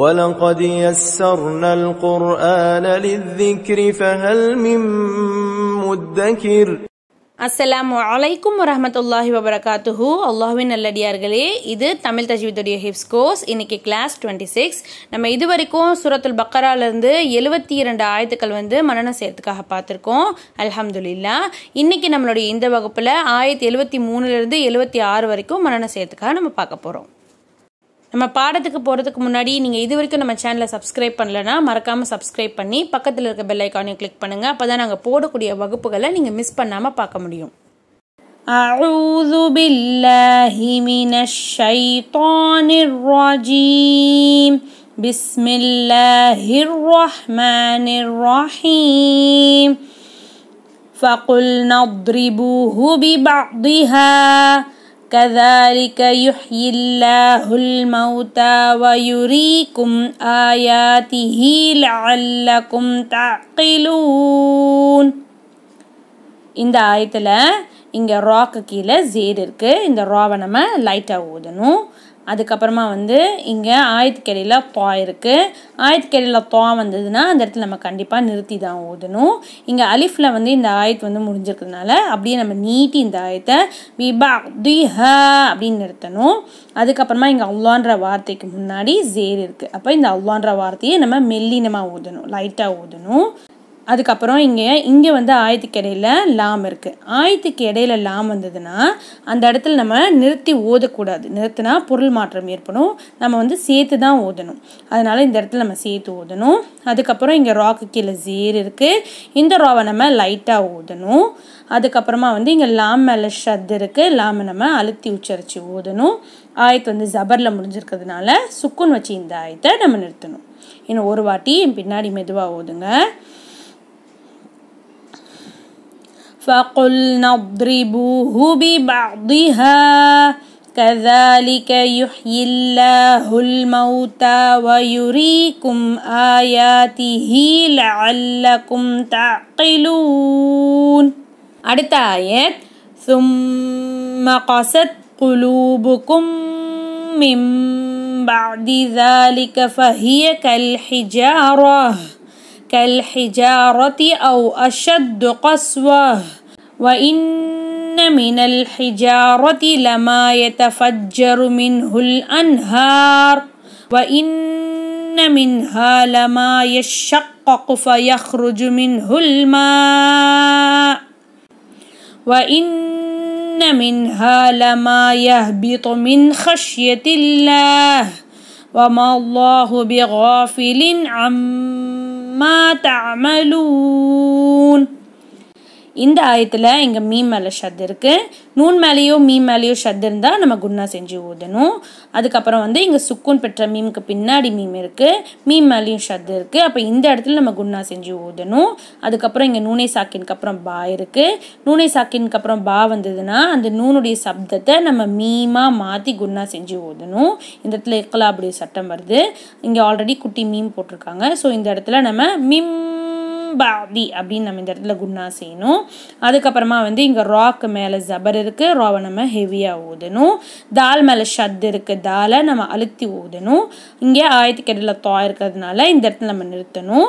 ولقد يسرنا القرآن للذكر فهل من مدكر அஸ்லாம் வலைக்கும் வரமத்துல்லாஹி வபரகாத்துஹு அல்லாஹுவின் நல்லடியார்களே இது தமிழ் தஜ்வீதுடைய ஹிப்ஸ் கோர்ஸ் இன்றைக்கி கிளாஸ் டுவெண்ட்டி சிக்ஸ் நம்ம இது வரைக்கும் சூரத்துல் பக்கராலேருந்து எழுபத்தி இரண்டு ஆயத்துக்கள் வந்து மனநம் செய்யறதுக்காக பார்த்துருக்கோம் அல்ஹம்துல்லா இன்னைக்கு நம்மளுடைய இந்த வகுப்பில் ஆயிரத்தி எழுபத்தி மூணுலேருந்து எழுபத்தி ஆறு வரைக்கும் மனநம் செய்யறதுக்காக நம்ம பார்க்க போகிறோம் நம்ம பாடத்துக்கு போகிறதுக்கு முன்னாடி நீங்கள் இது வரைக்கும் நம்ம சேனலை சப்ஸ்கிரைப் பண்ணலன்னா மறக்காமல் சப்ஸ்கிரைப் பண்ணி பக்கத்தில் இருக்க பெல் ஐக்கானையும் கிளிக் பண்ணுங்கள் அப்போ தான் நாங்கள் போடக்கூடிய வகுப்புகளை நீங்கள் மிஸ் பண்ணாமல் பார்க்க முடியும் أعوذ بالله من الشيطان الرجيم بسم الله الرحمن الرحيم فقلنا اضربوه ببعضها كذلك يحيي الله الموتى ويريكم آياته لعلكم تعقلون இந்த ஆயத்தில் இங்கே ராக்கு கீழே ஜேடு இருக்குது இந்த ராவை நம்ம லைட்டாக ஊதணும் அதுக்கப்புறமா வந்து இங்கே ஆயத்துக்கேடையில் பா இருக்குது ஆயத்துக்கேடையில் பா வந்ததுன்னா அந்த இடத்துல நம்ம கண்டிப்பாக நிறுத்தி தான் ஓதணும் இங்கே அலிஃபில் வந்து இந்த ஆயத்து வந்து முடிஞ்சிருக்கிறதுனால அப்படியே நம்ம நீட்டி இந்த ஆயத்தை பிபா தி ஹ அப்படின்னு நிறுத்தணும் அதுக்கப்புறமா இங்கே அவ்வான்ற வார்த்தைக்கு முன்னாடி ஜேர் இருக்குது அப்போ இந்த அவ்வளோன்ற வார்த்தையை நம்ம மெல்லினமாக ஓதணும் லைட்டாக ஓதணும் அதுக்கப்புறம் இங்கே இங்கே வந்து ஆயத்துக்கு இடையில் லாம் இருக்குது ஆயத்துக்கு இடையில லாம் வந்ததுன்னா அந்த இடத்துல நம்ம நிறுத்தி ஓதக்கூடாது நிறுத்தினா பொருள் மாற்றம் ஏற்படும் நம்ம வந்து சேர்த்து தான் ஓதணும் அதனால் இந்த இடத்துல நம்ம சேர்த்து ஓதணும் அதுக்கப்புறம் இங்கே ராக்கு கீழே ஜீர் இருக்குது இந்த ராவை நம்ம லைட்டாக ஓதணும் அதுக்கப்புறமா வந்து இங்கே லாம் மேலே ஷத் இருக்குது லாமை நம்ம அழுத்தி உச்சரித்து ஓதணும் ஆயத்து வந்து ஜபரில் முடிஞ்சிருக்கிறதுனால சுக்குன் வச்சு இந்த ஆயத்தை நம்ம நிறுத்தணும் இன்னும் ஒரு வாட்டி என் பின்னாடி மெதுவாக ஓதுங்க فقلنا اضربوه ببعضها كذلك يحيي الله الموتى ويريكم آياته لعلكم تعقلون அடுத்த ஆயத் ثم قست قلوبكم من بعد ذلك فهي كالحجارة كالحجارة أو أشد قسوة وإن من الحجارة لما يتفجر منه الأنهار وإن منها لما يشقق فيخرج منه الماء وإن منها لما يهبط من خشية الله وما الله بغافل عما تعملون இந்த ஆயத்தில் இங்கே மீன் மேலே ஷத்து இருக்குது நூன் மேலேயோ மீன் மேலேயோ ஷத் இருந்தால் நம்ம குன்னா செஞ்சு ஊதணும் அதுக்கப்புறம் வந்து இங்கே சுக்குன் பெற்ற மீனுக்கு பின்னாடி மீன் இருக்குது மீன் மேலேயும் ஷத்து இருக்குது அப்போ இந்த இடத்துல நம்ம குன்னா செஞ்சு ஊதணும் அதுக்கப்புறம் இங்கே நூனை சாக்கினுக்கு அப்புறம் பா இருக்குது நூனை சாக்கினுக்கு அப்புறம் பா வந்ததுன்னா அந்த நூனுடைய சப்தத்தை நம்ம மீமாக மாற்றி குன்னா செஞ்சு ஊதணும் இந்த இடத்துல இக்கலா அப்படி சட்டம் வருது இங்கே ஆல்ரெடி குட்டி மீன் போட்டிருக்காங்க ஸோ இந்த இடத்துல நம்ம மீம் பாதி அப்படின்னு நம்ம இந்த இடத்துல குண்ணா செய்யணும் அதுக்கப்புறமா வந்து இங்கே ராக்கு மேலே ஜபர் இருக்குது ராவை நம்ம ஹெவியாக ஊதணும் தால் மேலே ஷத் இருக்குது தாலை நம்ம அழுத்தி ஊதணும் இங்கே ஆயத்துக்கடியில் தோ இருக்கிறதுனால இந்த இடத்துல நம்ம நிறுத்தணும்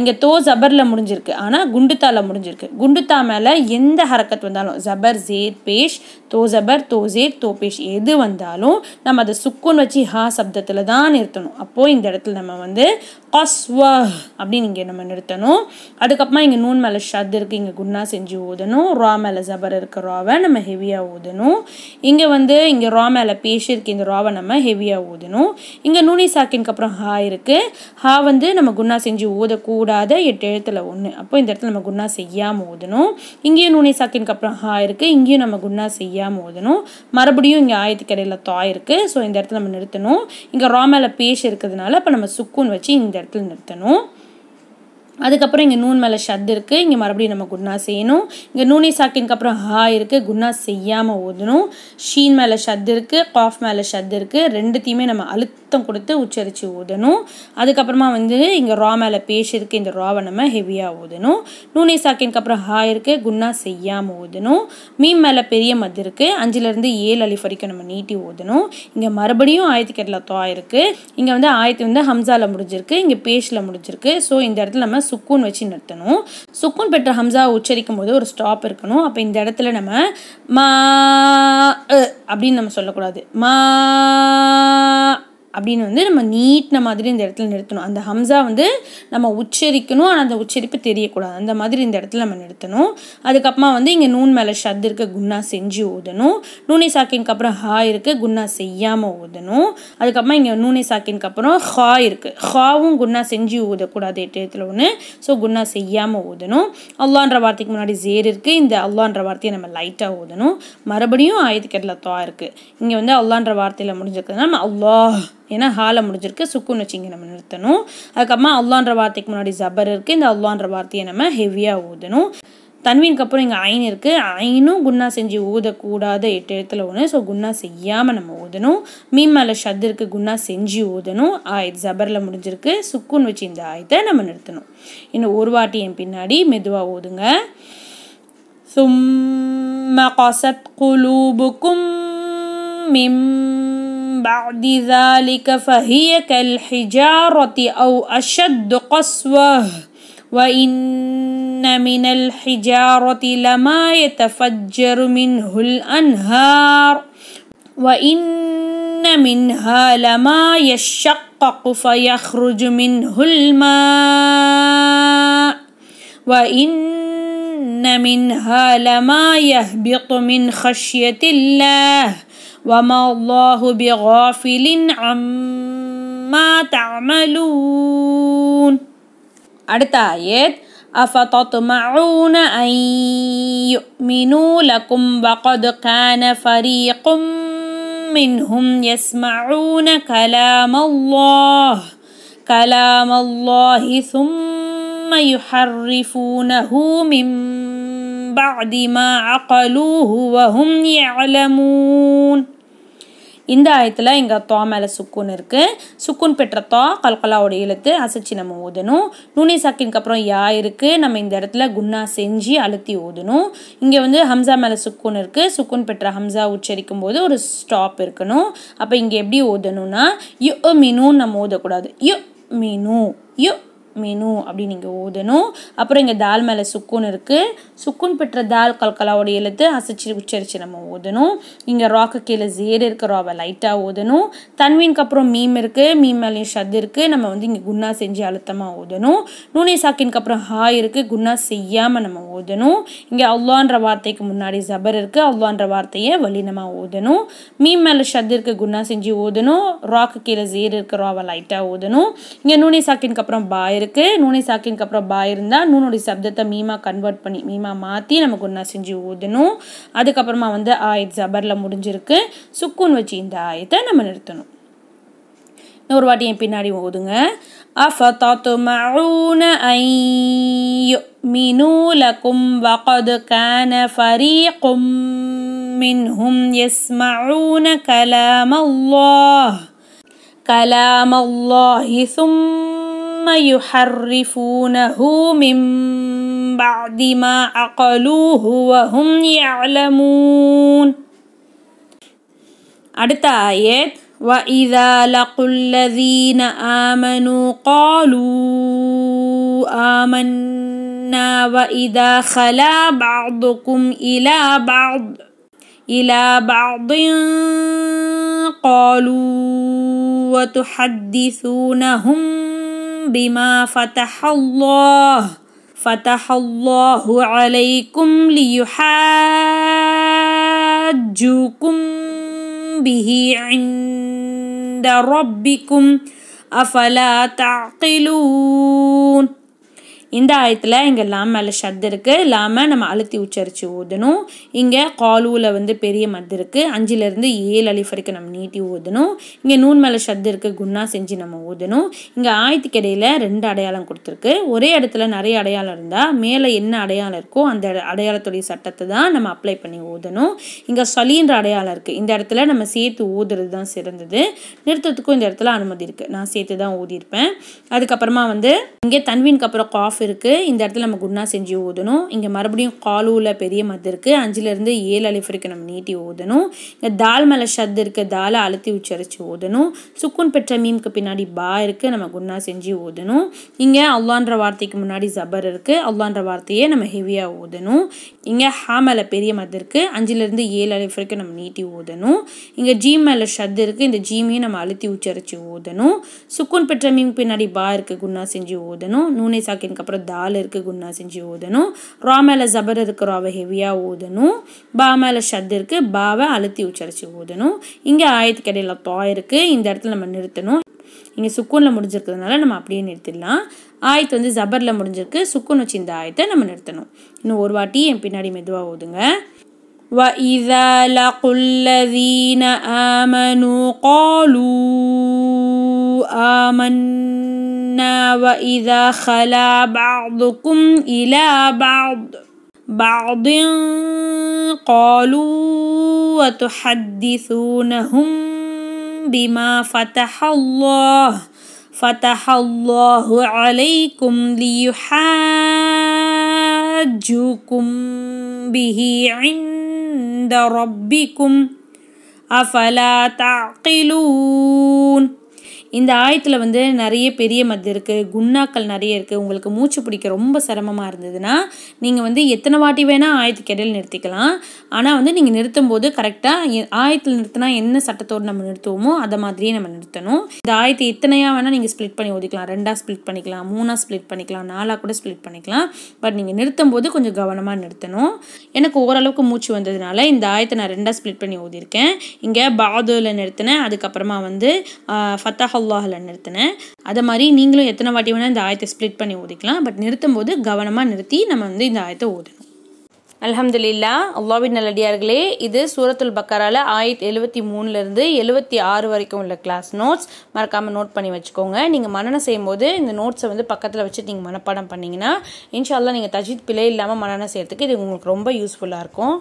இங்கே தோ ஜபரில் முடிஞ்சிருக்கு ஆனால் குண்டுத்தாவில் முடிஞ்சிருக்கு குண்டுத்தா மேலே எந்த ஹரக்கத் வந்தாலும் ஜபர் ஜேர் பேஷ் தோ ஜபர் தோ ஜேர் தோ பேஷ் எது வந்தாலும் நம்ம அதை சுக்குன்னு வச்சு ஹா சப்தத்தில் தான் நிறுத்தணும் அப்போது இந்த இடத்துல நம்ம வந்து அஸ்வஹ் அப்படின்னு இங்கே நம்ம நிறுத்தணும் அதுக்கப்புறமா இங்கே நூன் மேலே ஷத் இருக்குது இங்கே குன்னா செஞ்சு ஊதணும் ரா மேலே ஜபர் இருக்க ராவை நம்ம ஹெவியாக ஊதணும் இங்கே வந்து இங்கே ரா மேலே பேஷ் இருக்குது இந்த ராவை நம்ம ஹெவியாக ஊதணும் இங்கே நூனி சாக்கினுக்கு அப்புறம் ஹா இருக்குது ஹா வந்து நம்ம குன்னா செஞ்சு ஊதக்கூடாத எட்டு எழுத்தில் ஒன்று அப்போ இந்த இடத்துல நம்ம குன்னா செய்யாமல் ஊதணும் இங்கேயும் நூனி சாக்கினுக்கு அப்புறம் ஹா இருக்குது இங்கேயும் நம்ம குன்னா செய்யாமல் ஊதணும் மறுபடியும் இங்கே ஆயத்துக்கரையில் தாய் இருக்குது ஸோ இந்த இடத்துல நம்ம நிறுத்தணும் இங்கே ரா மேலே பேஷ் இருக்கிறதுனால இப்போ நம்ம சுக்குன்னு வச்சு இந்த இடத்துல நிறுத்தணும் அதுக்கப்புறம் இங்கே நூன் மேலே ஷத் இருக்குது இங்கே மறுபடியும் நம்ம குன்னா செய்யணும் இங்கே நூனி சாக்கினுக்கு அப்புறம் ஹா இருக்குது குண்ணா செய்யாமல் ஓதணும் ஷீன் மேலே ஷத் இருக்குது காஃப் மேலே ஷத் இருக்குது ரெண்டுத்தையுமே நம்ம அழுத்தம் கொடுத்து உச்சரித்து ஓதணும் அதுக்கப்புறமா வந்து இங்கே ரா மேலே பேஷ் இருக்குது இந்த ராவை நம்ம ஹெவியாக ஓதணும் நூனி சாக்கினுக்கு அப்புறம் ஹா இருக்குது குன்னா செய்யாமல் ஓதணும் மீன் மேலே பெரிய மது இருக்குது அஞ்சுலேருந்து ஏழு அழி வரைக்கும் நம்ம நீட்டி ஓதணும் இங்கே மறுபடியும் ஆயிரத்தி கெட்டில் தோ இருக்குது இங்கே வந்து ஆயிரத்தி வந்து ஹம்சாவில் முடிஞ்சிருக்கு இங்கே பேஷில் முடிஞ்சிருக்கு ஸோ இந்த இடத்துல நம்ம சுக்கூன் வச்சு நிறுத்தணும் சுக்குன் பெற்ற ஹம்சா உச்சரிக்கும் போது ஒரு ஸ்டாப் இருக்கணும் அப்போ இந்த இடத்துல நம்ம மா அப்படின்னு நம்ம சொல்லக்கூடாது மா அப்படின்னு வந்து நம்ம நீட்டின மாதிரி இந்த இடத்துல நிறுத்தணும் அந்த ஹம்சா வந்து நம்ம உச்சரிக்கணும் ஆனால் அந்த உச்சரிப்பு தெரியக்கூடாது அந்த மாதிரி இந்த இடத்துல நம்ம நிறுத்தணும் அதுக்கப்புறமா வந்து இங்கே நூன் மேலே ஷத் இருக்க குன்னா செஞ்சு ஊதணும் நூனை சாக்கினுக்கு அப்புறம் ஹா இருக்குது குன்னா செய்யாமல் ஊதணும் அதுக்கப்புறமா இங்கே நூனை சாக்கினுக்கு அப்புறம் ஹா இருக்குது ஹாவும் குன்னா செஞ்சு ஊதக்கூடாது இடத்துல ஒன்று ஸோ குன்னா செய்யாமல் ஊதணும் அல்லான்ற வார்த்தைக்கு முன்னாடி ஜேர் இருக்குது இந்த அல்லான்ற வார்த்தையை நம்ம லைட்டாக ஊதணும் மறுபடியும் ஆயத்துக்கெட்டில் தா இருக்குது இங்கே வந்து அல்லான்ற வார்த்தையில் முடிஞ்சிருக்கிறதுனால நம்ம அல்லாஹ் ஏன்னா ஹாலை முடிஞ்சிருக்கு சுக்குன்னு வச்சிங்க நம்ம நிறுத்தணும் அதுக்கப்புறமா அல்லான்ற வார்த்தைக்கு முன்னாடி ஜபர் இருக்குது இந்த அல்லான்ற வார்த்தையை நம்ம ஹெவியாக ஊதணும் தன்வீனுக்கு அப்புறம் இங்கே ஐன் இருக்குது ஐனும் குன்னா செஞ்சு ஊதக்கூடாத எட்டு இடத்துல ஒன்று ஸோ குன்னா செய்யாமல் நம்ம ஊதணும் மீன் மேலே ஷத் குன்னா செஞ்சு ஊதணும் ஆயுத் ஜபரில் முடிஞ்சிருக்கு சுக்குன்னு வச்சு இந்த ஆயத்தை நம்ம நிறுத்தணும் இன்னும் ஒரு வாட்டி என் பின்னாடி மெதுவாக ஊதுங்க சும் قست قلوبكم بعد ذلك فهي كالحجارة أو أشد قسوة وإن من الحجارة لما يتفجر منه الأنهار وإن منها لما يشقق فيخرج منه الماء وإن منها لما يهبط من خشية الله وما الله بغافل عما تعملون அடுத்த ஆயத் أفتطمعون أن يؤمنوا لكم وقد كان فريق منهم يسمعون كلام الله كلام الله ثم يحرفونه من بعد ما عقلوه وهم يعلمون இந்த ஆயத்தில் இங்கே தோ மேலே சுக்குன் இருக்குது சுக்குன் பெற்ற தோ கல்கலாவோட எழுத்து அசைச்சு நம்ம ஓதணும் நுனி சாக்கினுக்கு அப்புறம் யா இருக்குது நம்ம இந்த இடத்துல குன்னா செஞ்சு அழுத்தி ஓதணும் இங்கே வந்து ஹம்சா மேலே சுக்குன் இருக்குது சுக்குன் பெற்ற ஹம்சா உச்சரிக்கும் போது ஒரு ஸ்டாப் இருக்கணும் அப்போ இங்கே எப்படி ஓதணும்னா யு மீனும் நம்ம ஓதக்கூடாது யு மீனு யு மெனு அப்படின்னு நீங்கள் ஊதணும் அப்புறம் இங்கே தால் மேலே சுக்குன் இருக்குது சுக்குன் பெற்ற தால் கல்கலாவோடைய எழுத்து அசைச்சு உச்சரித்து நம்ம ஊதணும் இங்கே ராக்கு கீழே ஜேர் இருக்க ராவை லைட்டாக ஊதணும் தன்வீனுக்கு அப்புறம் மீம் இருக்குது மீம் மேலேயும் ஷத் இருக்குது நம்ம வந்து இங்கே குன்னா செஞ்சு அழுத்தமாக ஊதணும் நூனே சாக்கினுக்கு அப்புறம் ஹா இருக்குது குன்னா செய்யாமல் நம்ம ஊதணும் இங்கே அவ்வளோன்ற வார்த்தைக்கு முன்னாடி ஜபர் இருக்குது அல்லான்ற வார்த்தையை வலினமாக ஊதணும் மீம் மேலே ஷத் இருக்குது குன்னா செஞ்சு ஊதணும் ராக்கு கீழே ஜேர் இருக்க ராவை லைட்டாக ஊதணும் இங்கே நூனே சாக்கினுக்கு அப்புறம் பாயிரு இருக்கு நூனை சாக்கினுக்கு அப்புறம் பா இருந்தால் நூனுடைய சப்தத்தை மீமா கன்வெர்ட் பண்ணி மீமா மாற்றி நமக்கு ஒன்றா செஞ்சு ஊதணும் அதுக்கப்புறமா வந்து ஆயத் ஜபரில் முடிஞ்சிருக்கு சுக்குன்னு வச்சு இந்த ஆயத்தை நம்ம நிறுத்தணும் இன்னொரு வாட்டி என் பின்னாடி ஓதுங்க أفتطمعون أن يؤمنوا لكم وقد كان فريق منهم يسمعون எஸ் الله கலாமல்லா الله ثم ثم يحرفونه من بعد ما عقلوه وهم يعلمون அடுத்த ஆயத் وإذا لقوا الذين آمنوا قالوا آمنا وإذا خلا بعضكم إلى بعض إلى بعض قالوا وتحدثونهم بما فتح الله فتح الله عليكم ليحاجوكم به عند ربكم أفلا تعقلون இந்த ஆயத்தில் இங்கே லாம் மேலே ஷத் இருக்குது லாம நம்ம அழுத்தி உச்சரித்து ஊதணும் இங்கே காலூவில் வந்து பெரிய மத் இருக்குது அஞ்சுலேருந்து ஏழு அலிஃப் வரைக்கும் நம்ம நீட்டி ஊதணும் இங்கே நூன் மேலே ஷத் இருக்குது குன்னா செஞ்சு நம்ம ஊதணும் இங்கே ஆயத்துக்கு இடையில் ரெண்டு அடையாளம் கொடுத்துருக்கு ஒரே இடத்துல நிறைய அடையாளம் இருந்தால் மேலே என்ன அடையாளம் இருக்கோ அந்த அடையாளத்துடைய சட்டத்தை தான் நம்ம அப்ளை பண்ணி ஊதணும் இங்கே சொலின்ற அடையாளம் இருக்குது இந்த இடத்துல நம்ம சேர்த்து ஊதுறது தான் சிறந்தது நிறுத்தத்துக்கும் இந்த இடத்துல அனுமதி இருக்குது நான் சேர்த்து தான் ஊதியிருப்பேன் அதுக்கப்புறமா வந்து இங்கே தன்வீனுக்கு அப்புறம் காஃப் இருக்குது இந்த இடத்துல நம்ம குண்ணா செஞ்சு ஊதணும் இங்கே மறுபடியும் காலூவில் பெரிய மத்து இருக்குது அஞ்சுலேருந்து ஏழு அலிஃப் இருக்கு நம்ம நீட்டி ஊதணும் இங்கே தால் மேலே ஷத் இருக்குது தாலை அழுத்தி உச்சரித்து ஊதணும் சுக்குன் பெற்ற மீம்க்கு பின்னாடி பா இருக்குது நம்ம குண்ணா செஞ்சு ஊதணும் இங்கே அல்லான்ற வார்த்தைக்கு முன்னாடி ஜபர் இருக்குது அல்லான்ற வார்த்தையே நம்ம ஹெவியாக ஊதணும் இங்கே ஹா மேலே பெரிய மத்து இருக்குது அஞ்சுலேருந்து ஏழு அலிஃப் இருக்கு நம்ம நீட்டி ஊதணும் இங்கே ஜீம் மேலே ஷத் இருக்குது இந்த ஜீமையும் நம்ம அழுத்தி உச்சரித்து ஊதணும் சுக்குன் பெற்ற மீம் பின்னாடி பா இருக்குது குண்ணா செஞ்சு ஊதணும் நூனை சாக்கினுக்கு அப்புறம் அப்புறம் தால் இருக்கு குன்னா செஞ்சு ஓதணும் ரா மேலே ஜபர் இருக்கு ராவை ஹெவியாக ஓதணும் பா மேலே ஷத் இருக்கு பாவை அழுத்தி உச்சரித்து ஓதணும் இங்கே ஆயத்துக்கு இடையில தா இந்த இடத்துல நம்ம நிறுத்தணும் இங்கே சுக்கூனில் முடிஞ்சிருக்கிறதுனால நம்ம அப்படியே நிறுத்திடலாம் ஆயத்து வந்து ஜபரில் முடிஞ்சிருக்கு சுக்குன் வச்சு இந்த ஆயத்தை நம்ம நிறுத்தணும் இன்னும் ஒரு வாட்டி என் பின்னாடி மெதுவாக ஓதுங்க وَإِذَا لَقُوا الَّذِينَ آمَنُوا قَالُوا آمَنَّا تمنى وإذا خلا بعضكم إلى بعض بعض قالوا وتحدثونهم بما فتح الله فتح الله عليكم ليحاجوكم به عند ربكم أفلا تعقلون இந்த ஆயத்தில் வந்து நிறைய பெரிய மது இருக்குது குண்ணாக்கள் நிறைய இருக்குது உங்களுக்கு மூச்சு பிடிக்க ரொம்ப சிரமமாக இருந்ததுன்னா நீங்கள் வந்து எத்தனை வாட்டி வேணால் ஆயத்துக்கு இடையில் நிறுத்திக்கலாம் ஆனால் வந்து நீங்கள் நிறுத்தும் போது கரெக்டாக ஆயத்தில் நிறுத்தினா என்ன சட்டத்தோடு நம்ம நிறுத்துவோமோ அதை மாதிரியே நம்ம நிறுத்தணும் இந்த ஆயத்தை எத்தனையாக வேணால் நீங்கள் ஸ்ப்ளிட் பண்ணி ஒதுக்கலாம் ரெண்டாக ஸ்ப்ளிட் பண்ணிக்கலாம் மூணாக ஸ்ப்ளிட் பண்ணிக்கலாம் நாலாக கூட ஸ்ப்ளிட் பண்ணிக்கலாம் பட் நீங்கள் நிறுத்தும் போது கொஞ்சம் கவனமாக நிறுத்தணும் எனக்கு ஓரளவுக்கு மூச்சு வந்ததுனால இந்த ஆயத்தை நான் ரெண்டாக ஸ்ப்ளிட் பண்ணி ஓதியிருக்கேன் இங்கே பாதுவில் நிறுத்தினேன் அதுக்கப்புறமா வந்து ஃபத்தாஹ் அல்லாஹில் நிறுத்தினேன் அதை மாதிரி நீங்களும் எத்தனை வாட்டி வேணால் இந்த ஆயத்தை ஸ்ப்ளிட் பண்ணி ஓதிக்கலாம் பட் நிறுத்தும் போது கவனமாக நிறுத்தி நம்ம வந்து இந்த ஆயத்தை ஓதணும் அலமதுல்லா அல்லாவின் நல்லடியார்களே இது சூரத்துல் பக்கரால ஆயிரத்தி எழுபத்தி மூணுலேருந்து எழுபத்தி ஆறு வரைக்கும் உள்ள கிளாஸ் நோட்ஸ் மறக்காமல் நோட் பண்ணி வச்சுக்கோங்க நீங்கள் மனநம் செய்யும்போது இந்த நோட்ஸை வந்து பக்கத்தில் வச்சு நீங்கள் மனப்பாடம் பண்ணிங்கன்னா இன்ஷால்லாம் நீங்கள் தஜித் பிழை இல்லாமல் மனநம் செய்கிறதுக்கு இது உங்களுக்கு ரொம்ப யூஸ்ஃபுல்லாக இருக்கும்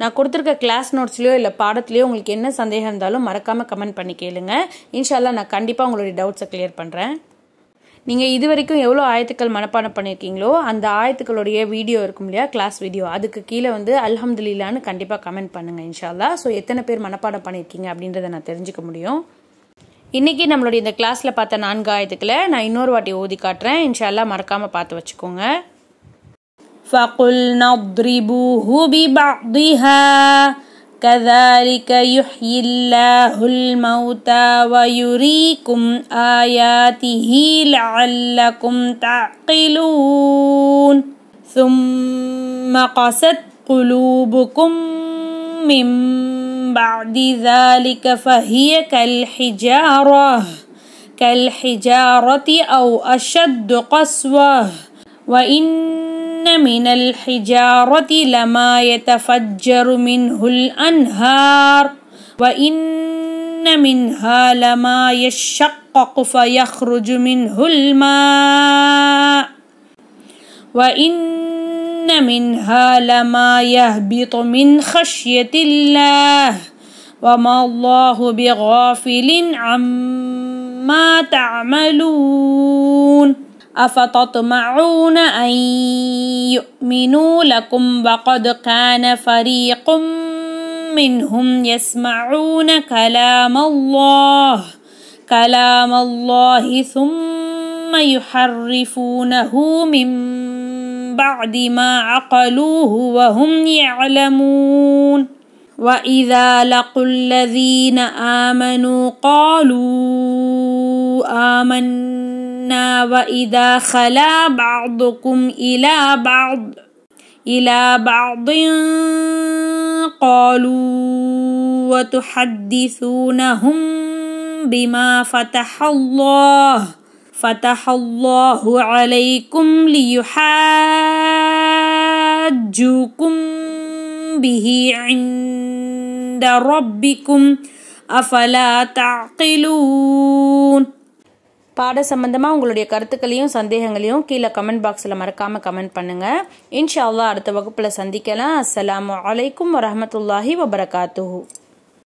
நான் கொடுத்துருக்க கிளாஸ் நோட்ஸ்லையோ இல்லை பாடத்துலையோ உங்களுக்கு என்ன சந்தேகம் இருந்தாலும் மறக்காமல் கமெண்ட் பண்ணி கேளுங்க இன்ஷால்லா நான் கண்டிப்பாக உங்களுடைய டவுட்ஸை கிளியர் பண்ணுறேன் நீங்கள் இது வரைக்கும் எவ்வளோ ஆயத்துக்கள் மனப்பாடம் பண்ணியிருக்கீங்களோ அந்த ஆயத்துக்களுடைய வீடியோ இருக்கும் இல்லையா கிளாஸ் வீடியோ அதுக்கு கீழே வந்து அல்ஹம்துலில்லான்னு கண்டிப்பாக கமெண்ட் பண்ணுங்கள் இன்ஷால்லா ஸோ எத்தனை பேர் மனப்பாடம் பண்ணியிருக்கீங்க அப்படின்றத நான் தெரிஞ்சுக்க முடியும் இன்றைக்கி நம்மளுடைய இந்த கிளாஸில் பார்த்த நான்கு ஆயத்துக்களை நான் இன்னொரு வாட்டி ஓதி காட்டுறேன் இன்ஷால்லா மறக்காமல் பார்த்து வச்சுக்கோங்க فقلنا اضربوه ببعضها كذلك يحيي الله الموتى ويريكم آياته لعلكم تعقلون ثم قست قلوبكم من بعد ذلك فهي كالحجارة كالحجارة أو أشد قسوة وإن إن من الحجارة لما يتفجر منه الأنهار وإن منها لما يشقق فيخرج منه الماء وإن منها لما يهبط من خشية الله وما الله بغافل عما تعملون أفتطمعون أن يؤمنوا لكم وقد كان فريق منهم يسمعون كلام الله كلام الله ثم يحرفونه من بعد ما عقلوه وهم يعلمون واذا لقوا الذين امنوا قالوا امنا واذا خلا بعضكم الى بعض الى بعض قالوا وتحدثونهم بما فتح الله فتح الله عليكم ليحاجوكم به عند عند ربكم أفلا تعقلون பாட சம்பந்தமாக உங்களுடைய கருத்துக்களையும் சந்தேகங்களையும் கீழே கமெண்ட் பாக்ஸில் மறக்காமல் கமெண்ட் பண்ணுங்கள் இன்ஷா அல்லா அடுத்த வகுப்பில் சந்திக்கலாம் அஸ்லாம் வலைக்கம் வரமத்துல்லாஹி வபரகாத்து